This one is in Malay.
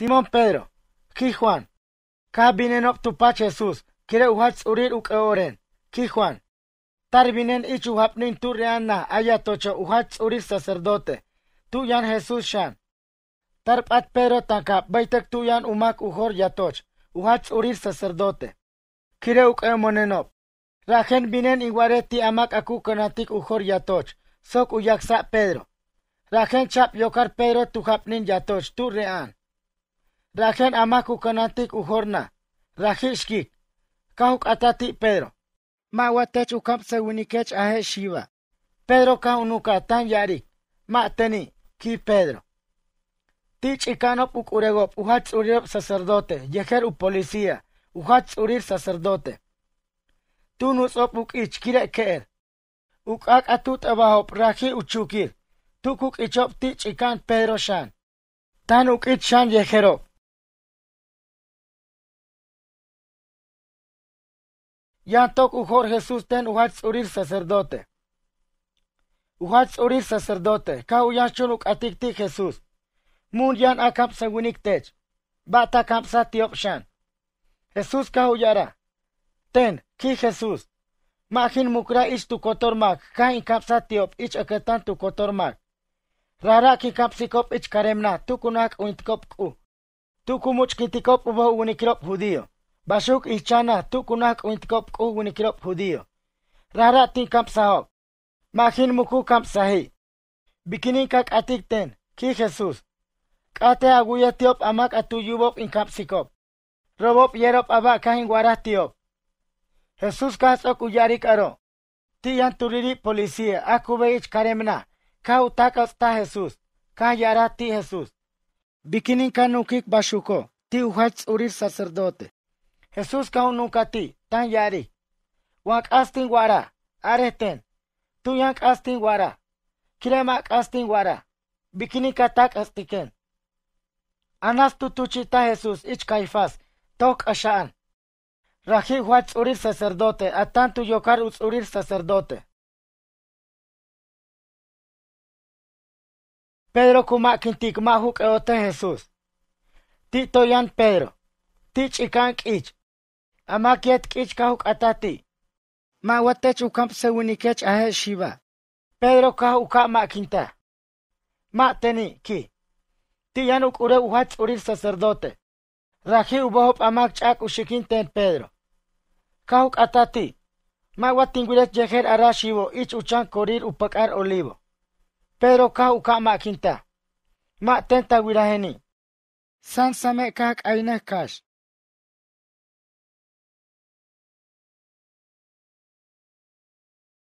Simón Pedro, ki Juan, ka binen op tu pache Jesús, kire uhat urir uke oren, ki Juan, tar binen ich uhap nin tu reanna aya tocho uhat urir sacerdote, tu yan Jesús shan, tar pat Pedro tanka baitek tu yan umak uhor ya toch, uhat urir sacerdote, kire uke monen op, rajen binen iguareti amak aku konatik uhor ya toch, sok uyak sa Pedro, rajen chap yokar Pedro tu hap nin ya toch tu rean. Rakan amaku kanatik uhorna. Rajishkik. Kahuk atati Pedro. Mawatech ukap sewinikech ahe Shiva. Pedro ka unukatan yarik. Mateni ki Pedro. Tich ikanop uk uregop uhatz urirop sacerdote. Yeher u policía. Uhatz urir sacerdote. Tunus op uk ichkire keer. Uk ak atut abahop raji uchukir. Tukuk ichop tich ikan Pedro shan. Tan uk ich shan yeherop. Ya toc ujor Jesús ten uhatz urir sacerdote. Uhatz urir sacerdote. Kau yachuluk atikti Jesús. Mun yan akap sagunik tech. Bata kapsa tiop shan. Jesús kau yara. Ten, ki Jesús. Mahin mukra ich tu kotor mak. Kain kapsa tiop ich aketan tu kotor mak. Rara ki kapsikop ich karemna. Tukunak uitkop ku. Tukumuch kitikop ubo unikrop judío. Basuk ilchana tu kunah kuintkop ku winikrop judío. Rara tin kamp sahok. Mahin muku kamp sahi. Bikinin kak atik ten. Ki Jesús. Kate aguya tiop amak atu yubop in kamp sikop. Robop yerop abak kahin warah tiop. Jesús kaso kuyari karo. Ti yan turiri policía. Aku beich karemna. Ka utakas ta Jesús. Ka yara ti Jesús. Bikinin kanukik basuko. Ti uhats urir sacerdote. Jesús kaun ti, tan yari. Wank astin wara, areten. yank astin wara. Kiremak astin wara. Bikini katak astiken. Anas tu tutuchita Jesús ich kaifas, tok ashaan. Rahi huats urir sacerdote, atan tu yokar uts urir sacerdote. Pedro kuma kintik mahuk eote Jesús. Tito yan Pedro. Tich ikank ich. ama Kich kichkahu katati. Ma watech se ahe shiva. Pedro kahu Makinta, ma Ma teni ki. Ti ure uhats urir sacerdote. Raji ubohop amak chak Pedro. Kahuk atati. Ma watinguiret arashivo. ich uchan korir upakar olivo. Pedro kahu Makinta. ma quinta. Ma tenta wiraheni. San kak